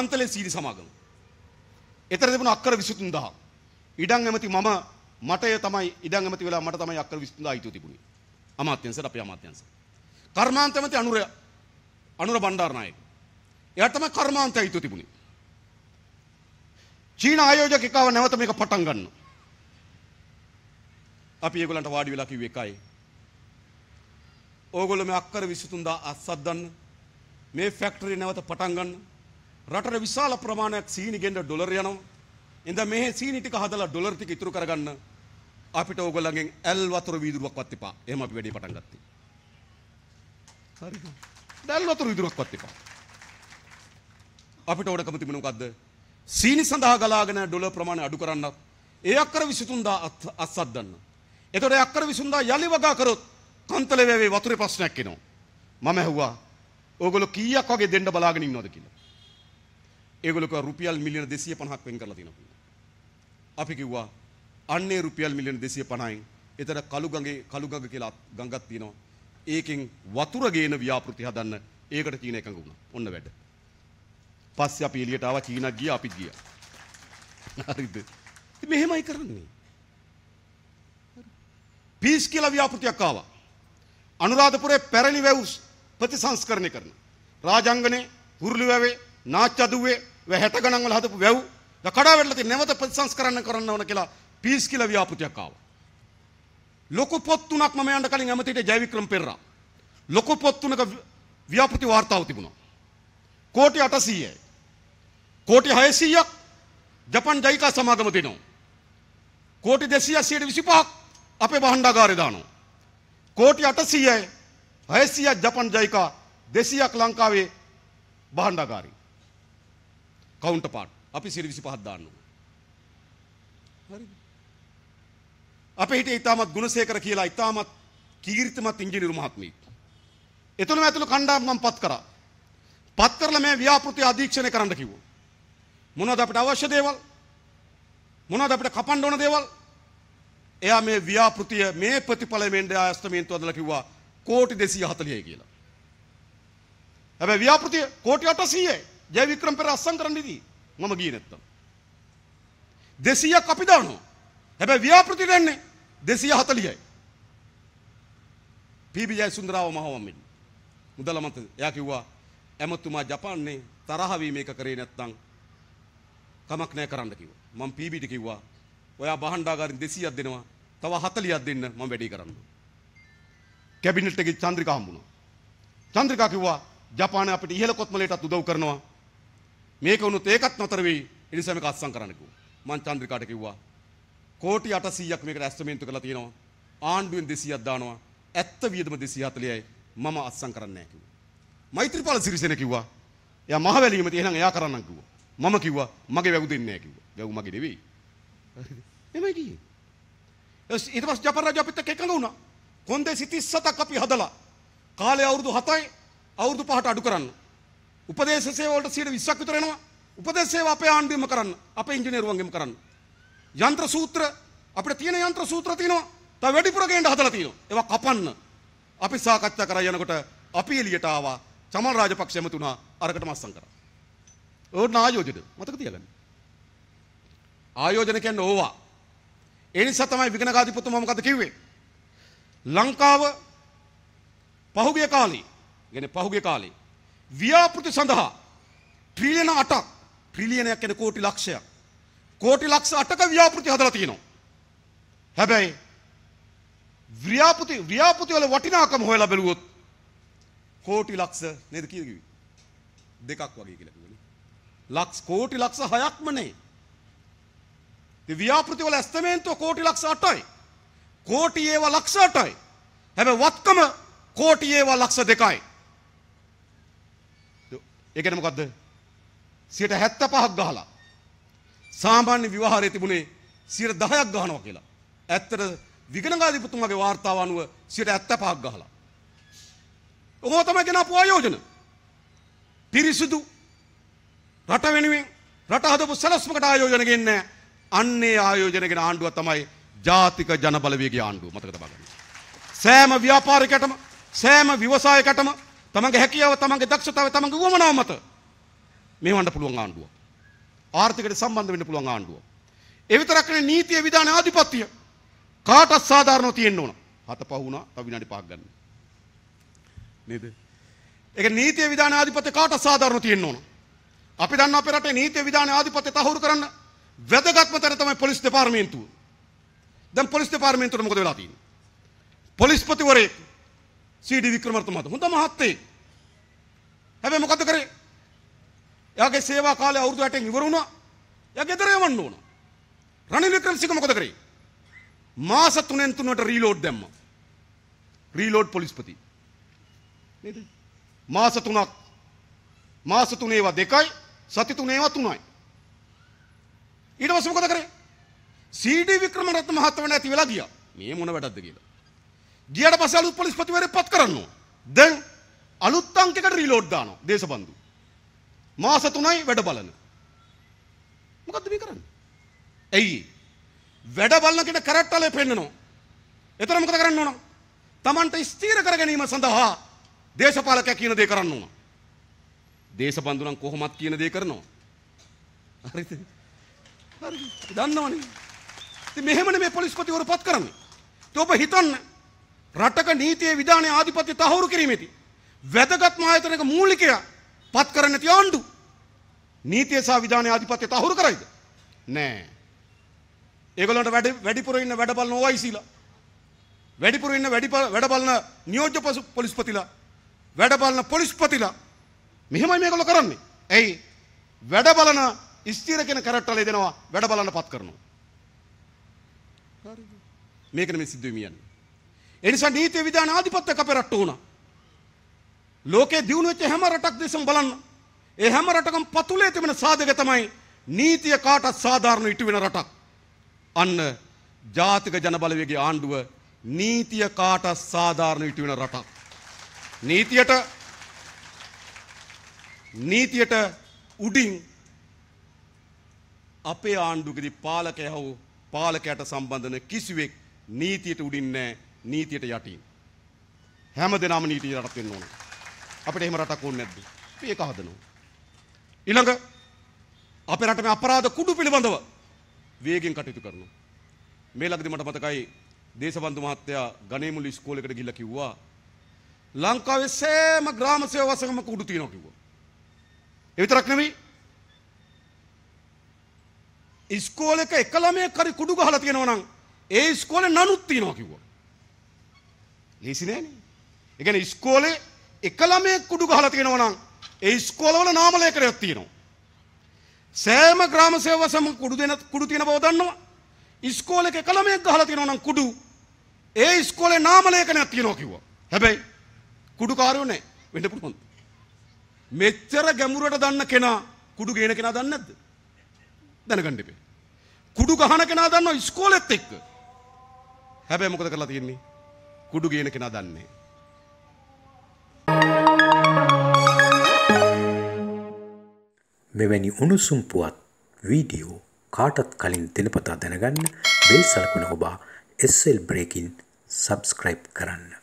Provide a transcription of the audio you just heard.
පන්තලේ සීරි සමාගම. එතර තිබුණ අක්කර 23000. ඉඩම් ඇමති මම මටය තමයි ඉඩම් ඇමති වෙලා මට තමයි අක්කර 23000 අයිතිව තිබුණේ. අමාත්‍යංශයට අපේ අමාත්‍යංශ. කර්මාන්ත ඇමති අනුර අනුර බණ්ඩාරනායක. එයාට තමයි කර්මාන්ත අයිතිව තිබුණේ. චීන ආයෝජක එකාව නැවත මේක පටන් ගන්නවා. අපි ඒගොල්ලන්ට වාඩි වෙලා කිව්ව එකයි. ඕගොල්ලෝ මේ අක්කර 23000 අත්සද්දන්න මේ ෆැක්ටරි නැවත පටන් ගන්න රටට විශාල ප්‍රමාණයක් සීනි ගෙන්න ඩොලර් යනවා. ඉඳ මේ සීනි ටික හදලා ඩොලර් ටික ඉතුරු කරගන්න අපිට ඕගොල්ලන්ගෙන් ඇල් වතුර වීදුරුවක්වත් එපා. එහෙම අපි වැඩේ පටන් ගත්තේ. හරිද? ඇල් වතුර වීදුරුවක්වත් එපා. අපිට ඕනකම තිබුණේ මොකද්ද? සීනි සඳහා ගලාගෙන ඩොලර් ප්‍රමාණය අඩු කරන්නත් ඒ අක්කර 23000 අස්සත් ගන්න. එතකොට ඒ අක්කර 23000 යලි වගා කරොත් කන්තල වේවේ වතුරේ ප්‍රශ්නයක් එනවා. මම ඇහුවා ඕගොල්ලෝ කීයක් වගේ දෙන්න බලාගෙන ඉන්නවද කියලා. ඒගොල්ලෝ කිව්වා රුපියල් මිලියන 250ක් වෙන් කරලා තියෙනවා. අපි කිව්වා අන්නේ රුපියල් මිලියන 250න් එතන කළුගඟේ කළුගඟ කියලා ගඟක් තියෙනවා. ඒකෙන් වතුර ගේන ව්‍යාපෘති හදන්න ඒකට චීන එකඟ වුණා. ඔන්න වැඩ. පස්සේ අපි එළියට ආවා චීනක් ගියා අපිත් ගියා. හරිද? මෙහෙමයි කරන්නේ. පීස් කියලා ව්‍යාපෘතියක් ආවා. අනුරාධපුරේ පැරණි වැව් ප්‍රතිසංස්කරණය කරන. රාජාංගනේ, හුරුලි වැවේ, නාච්චදුවේ ඔය 60 ගණන් වල හදපු වැව් දැන් කඩා වැටලා තියෙන නැවත ප්‍රතිසංස්කරණය කරන්න ඕන කියලා පීස් කියලා ව්‍යාපෘතියක් ආවා. ලොකු පොත් තුනක් මම යන්න කලින් ඇමතිට ජයවික්‍රම පෙරරා. ලොකු පොත් තුනක ව්‍යාපෘති වාර්තාව තිබුණා. කෝටි 800යි. කෝටි 600ක් ජපන් ජයිකා සමාගම දෙනවා. කෝටි 200 125ක් අපේ භාණ්ඩාගාරේ දානවා. කෝටි 800යි 600ක් ජපන් ජයිකා 200ක් ලංකාවේ භාණ්ඩාගාරේ. කවුන්ට පාට් අපි සිරිවිසි පහත් දාන්නවා. හරි. අපේ හිටේ ඉතාමත් ගුණසේකර කියලා ඉතාමත් කීර්තිමත් ඉංජිනේරු මහත්මයෙක්. එතුණම ඇතුළු කණ්ඩායම් මම පත් කරා. පත් කරලා මේ ව්‍යාපෘති අධීක්ෂණය කරන්න කිව්වා. මොනවද අපිට අවශ්‍ය දේවල්? මොනවද අපිට කපන්න ඕන දේවල්? එයා මේ ව්‍යාපෘතිය මේ ප්‍රතිඵලයෙන් ආයස්තමෙන්තු අදලා කිව්වා කෝටි 240 කියලා. හැබැයි ව්‍යාපෘතිය කෝටි 800යි. ජයවික්‍රම පෙර අස්සම් කරන්න ඉදී. මම ගියේ නැත්තම්. 200ක් අපි දානවා. හැබැයි ව්‍යාපෘති දෙන්නේ 240යි. පීබී ජයසුන්දරාව මහවම්මින්. මුදල මත එයා කිව්වා ඇමතුමා ජපාන්නේ තරහ වී මේක කරේ නැත්තම් කමක් නැහැ කරන්න කිව්වා. මම පීබීට කිව්වා ඔයා බහන්ඩාගාරින් 200ක් දෙනවා. තව 40ක් දෙන්න මම වැඩි කරන්න. කැබිනට් එකේ චන්ද්‍රිකා හම්බුණා. චන්ද්‍රිකා කිව්වා ජපානය අපිට ඉහළ කොත්මලයටත් උදව් කරනවා. මේක වුණුත් ඒකත් නොතර වෙයි. ඒ නිසා මේක අත්සන් කරන්න කිව්වා. මං චන්ද්‍රිකාට කිව්වා කෝටි 800ක් මේකට ඇස්තමේන්තු කරලා තියෙනවා. ආණ්ඩුවෙන් 200ක් දානවා. ඇත්ත වියදම 240යි. මම අත්සන් කරන්නේ නැහැ කිව්වා. මෛත්‍රීපාල සිරිසේන කිව්වා එයා මහවැලියෙම තියෙනනම් එයා කරන්නම් කිව්වා. මම කිව්වා මගේ වැව් දෙන්නේ නැහැ කිව්වා. වැව් මගේ නෙවෙයි. එමයි කියේ. ඊට පස්සේ ජපර රජු අපිත් එක්ක එකඟ වුණා. කොන්දේ සිතිස්සතක් අපි හදලා කාලය අවුරුදු 7යි අවුරුදු 5ට අඩු කරන්න. උපදේශ සේවවලට 120ක් විතර එනවා. උපදේශ සේව අපේ ආණ්ඩුවෙම කරන්න. අපේ ඉංජිනේරුවන්ගෙම කරන්න. යන්ත්‍ර සූත්‍ර අපිට තියෙන යන්ත්‍ර සූත්‍ර තියෙනවා. තව වැඩිපුර ගේන්න හදලා තියෙනවා. ඒවා කපන්න. අපි සාකච්ඡා කරා යනකොට අපි එළියට ආවා. චමල් රාජපක්ෂ එමතුණා අරකට මස්සම් කරා. ඕන ආයෝජන මතක තියාගන්න. ආයෝජන කියන්නේ ඕවා. ඒ නිසා තමයි විගණකාධිපතිතුමා මොකද කිව්වේ? ලංකාව පහුගිය කාලේ, කියන්නේ පහුගිය කාලේ ව්‍යාපෘති සඳහා ට්‍රිලියන 8ක් ට්‍රිලියනයක් කියන්නේ කෝටි ලක්ෂයක්. කෝටි ලක්ෂ 8ක ව්‍යාපෘති හදලා තියෙනවා. හැබැයි ව්‍යාපෘති ව්‍යාපෘති වල වටිනාකම හොයලා බැලුවොත් කෝටි ලක්ෂ නේද කිව්වේ? දෙකක් වගේ කියලා කිව්වනේ. ලක්ෂ කෝටි ලක්ෂ 6ක්ම නේ. ඒ ව්‍යාපෘති වල ඇස්තමේන්තුව කෝටි ලක්ෂ 8යි. කෝටි ඒවා ලක්ෂ 8යි. හැබැයි වත්කම කෝටි ඒවා ලක්ෂ 2යි. ඒකන මොකක්ද සියට හැත්ත පහක් ගහලා සාමාන්‍ය විවාහරය තිබුණේ සියට දහයක් ගහනවා කියලා ඇත්තට විගණගාධිපතුන්ගේ වාර්තාව අනුව සියට ඇත්ත පහක් ගහලා ඔහෝ තමයි ගෙනාපු ආයෝජන පිරිසුදු රට වෙනුවෙන් රට හදපු සැලැස්මකට ආයෝජන ගෙන්නේ අන්නේ ආයෝජන ගෙන ආණ්ඩුව තමයි ජාතික ජනබලවේගයේ ආණ්ඩුව මතක තබා ගන්න. සෑම ව්‍යාපාරිකයකටම සෑම ව්‍යවසායකයකටම තමන්ගේ හැකියාව තමන්ගේ දක්ෂතාව තමන්ගේ උවමනාව මත මේවන්න පුළුවන් ආණ්ඩුව. ආර්ථිකයට සම්බන්ධ වෙන්න පුළුවන් ආණ්ඩුව. ඒ විතරක් නෙවෙයි නීතිය විධාන ආධිපත්‍ය කාටත් සාධාරණව තියෙන්න ඕන. හත පහ වුණා තව විනාඩි පහක් ගන්න. නේද? ඒක නීතිය විධාන ආධිපත්‍ය කාටත් සාධාරණව තියෙන්න ඕන. අපි දන්නවා අපේ රටේ නීතිය විධාන ආධිපත්‍ය තහවුරු කරන්න වැදගත්ම තැන තමයි පොලිස් දෙපාර්තමේන්තුව. දැන් පොලිස් දෙපාර්තමේන්තුවට මොකද වෙලා තියෙන්නේ? පොලිස්පතිවරයෙක් සීඩි වික්‍රමර්ත මහතා හොඳ මහත්තයෙක්. හැබැයි මොකද කරේ? එයාගේ සේවා කාලය අවුරුදු 8න් ඉවර වුණා. එයා ගෙදර යවන්න ඕන. රනිල් වික්‍රමසිංහ මොකද කරේ? මාස 3න් 3ට රීලෝඩ් දැම්මා. රීලෝඩ් පොලිස්පති. නේද? මාස 3ක් මාස 3 ඒවා දෙකයි සති 3 ඒවා 3යි. ඊට පස්සේ මොකද කරේ? සීඩී වික්‍රමරත්න මහත්මයා නැති වෙලා ගියා. මේ මොන වැඩක්ද කියලා. ගියට පස්සේ අලුත් පොලිස්පතිවරයෙක් පත් කරනවා. දැන් අලුත් අංකයකට රීලෝඩ් දානවා දේශබන්දු. මාස 3යි වැඩ බලන. මොකද්ද මේ කරන්නේ? ඇයි? වැඩ බලන කෙන කරට්ටලේ පෙන්නනවා. එතන මොකද කරන්න ඕන? Tamanට ස්ථීර කර ගැනීම සඳහා දේශපාලකයා කියන දේ කරන්න ඕන. දේශබන්දු නම් කොහොමත් කියන දේ කරනවා. හරිද? හරි. දන්නවනේ. ඉතින් මෙහෙමනේ මේ පොලිස්පතිවරු පත් කරන්නේ. ඔබ හිතන්නේ රටක නීතියේ විධානයේ ආධිපත්‍ය තහවුරු කිරීමේදී වැදගත්ම ආයතනයක මූලිකය පත් කරන්න නැති ආණ්ඩු නීතිය සහ විධානයේ ආධිපත්‍ය තහවුරු කරයිද? නෑ. ඒගොල්ලන්ට වැඩි වැඩිපුර ඉන්න වැඩ බලන OICලා වැඩිපුර ඉන්න වැඩි වැඩ බලන නියෝජ්‍ය පොලිස්පතිලා වැඩ බලන පොලිස්පතිලා මෙහෙමයි මේගොල්ලෝ කරන්නේ. එයි වැඩ බලන ස්ථිර කෙන කරට්ටලේ දෙනවා වැඩ බලන්න පත් කරනවා. හරිද? මේකනේ මේ සිද්ධ වෙන්නේ. එනිසා නීති විධාන ආධිපත්‍ය අපේ රට්ටු වුණා. ලෝකේ දියුණු වෙච්ච හැම රටක් දෙසම බලන්න. ඒ හැම රටකම පතුලේ තිබෙන සාධක තමයි නීතිය කාටත් සාධාරණ ඉටු වෙන රටක්. අන්න ජාතික ජනබලවේගයේ ආණ්ඩුව නීතිය කාටත් සාධාරණ ඉටු වෙන රටක්. නීතියට නීතියට උඩින් අපේ ආණ්ඩුවකදී පාලකයව පාලකයට සම්බන්ධන කිසිවෙක් නීතියට උඩින් නැහැ. නීතියට යටින්. හැම දෙනාම නීතිය යටත් වෙන්න ඕන. අපිට එහෙම රටක් ඕනේ නැද්ද? අපි ඒක හදනවා. ඊළඟ අපේ රටේ මේ අපරාධ කුඩු පිළිබඳව වේගෙන් කටයුතු කරනවා. මේ ළඟදී මට මතකයි දේශබන්දු මහත්තයා ගණේමුල ඉස්කෝලේකට ගිහිල්ලා කිව්වා ලංකාවේ සෑම ග්‍රාම සේවකකම කුඩු තියෙනවා කිව්වා. ඒ විතරක් නෙවෙයි ඉස්කෝලේක එක ළමයෙක් හරි කුඩු ගහලා තියෙනවා නම් ඒ ඉස්කෝලේ නනුත් තියෙනවා කිව්වා. ලේසි නෑනේ. ඒ කියන්නේ ඉස්කෝලේ එක ළමයෙක් කුඩු ගහලා තියෙනවා නම් ඒ ඉස්කෝලවල නාම ලේඛනයක් තියෙනවා. සෑම ග්‍රාම සේවක සම කුඩු දෙන කුඩු තියෙන බව දන්නවා. ඉස්කෝලේක එක ළමයෙක් ගහලා තියෙනවා නම් කුඩු ඒ ඉස්කෝලේ නාම ලේඛනයක් තියෙනවා කිව්වා. හැබැයි කුඩු කාර්යෝ නැහැ. වෙන්න පුළුවන්. මෙච්චර ගැඹුරට දන්න කෙනා කුඩු ගේන කෙනා දන්නේ නැද්ද? දැනගන්න ඉපේ. කුඩු ගහන කෙනා දන්නවා ඉස්කෝලෙත් එක්ක. හැබැයි මොකද කරලා තියෙන්නේ? කුඩු ගේන කෙනා දන්නේ. මෙවැනි උණුසුම් පුවත් වීඩියෝ කාටත් කලින් දෙනපතා දැනගන්න බෙල් සලකුණ ඔබා SL බ්‍රේකින් සබස්ක්‍රයිබ් කරන්න.